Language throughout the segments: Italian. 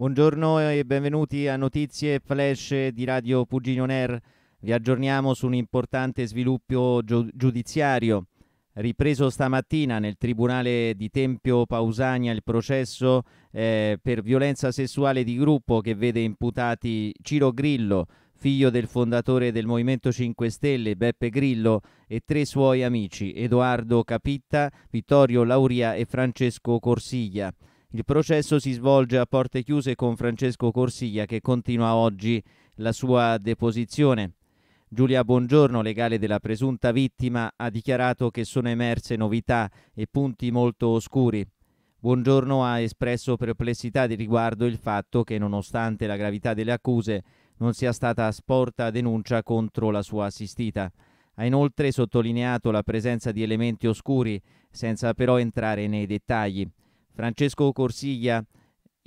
Buongiorno e benvenuti a Notizie Flash di Radio Pugino Air. Vi aggiorniamo su un importante sviluppo giudiziario. Ripreso stamattina nel Tribunale di Tempio Pausania il processo eh, per violenza sessuale di gruppo che vede imputati Ciro Grillo, figlio del fondatore del Movimento 5 Stelle Beppe Grillo e tre suoi amici Edoardo Capitta, Vittorio Lauria e Francesco Corsiglia. Il processo si svolge a porte chiuse con Francesco Corsiglia che continua oggi la sua deposizione. Giulia Buongiorno, legale della presunta vittima, ha dichiarato che sono emerse novità e punti molto oscuri. Buongiorno ha espresso perplessità di riguardo il fatto che, nonostante la gravità delle accuse, non sia stata sporta denuncia contro la sua assistita. Ha inoltre sottolineato la presenza di elementi oscuri, senza però entrare nei dettagli. Francesco Corsiglia,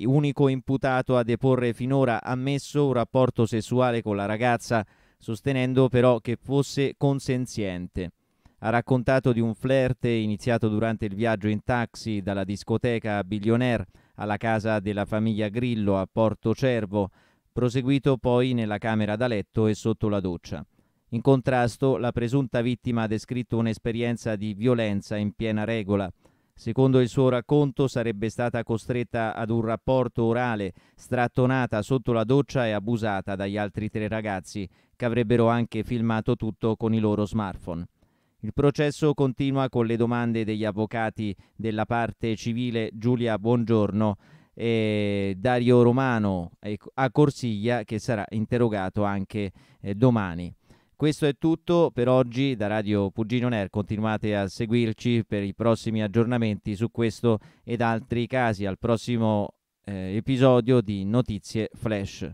unico imputato a deporre finora, ha ammesso un rapporto sessuale con la ragazza, sostenendo però che fosse consenziente. Ha raccontato di un flirt iniziato durante il viaggio in taxi dalla discoteca Billionaire alla casa della famiglia Grillo a Porto Cervo, proseguito poi nella camera da letto e sotto la doccia. In contrasto, la presunta vittima ha descritto un'esperienza di violenza in piena regola – Secondo il suo racconto sarebbe stata costretta ad un rapporto orale, strattonata sotto la doccia e abusata dagli altri tre ragazzi, che avrebbero anche filmato tutto con i loro smartphone. Il processo continua con le domande degli avvocati della parte civile Giulia Buongiorno e Dario Romano ecco, a Corsiglia che sarà interrogato anche eh, domani. Questo è tutto per oggi da Radio Pugino Ner. Continuate a seguirci per i prossimi aggiornamenti su questo ed altri casi. Al prossimo eh, episodio di Notizie Flash.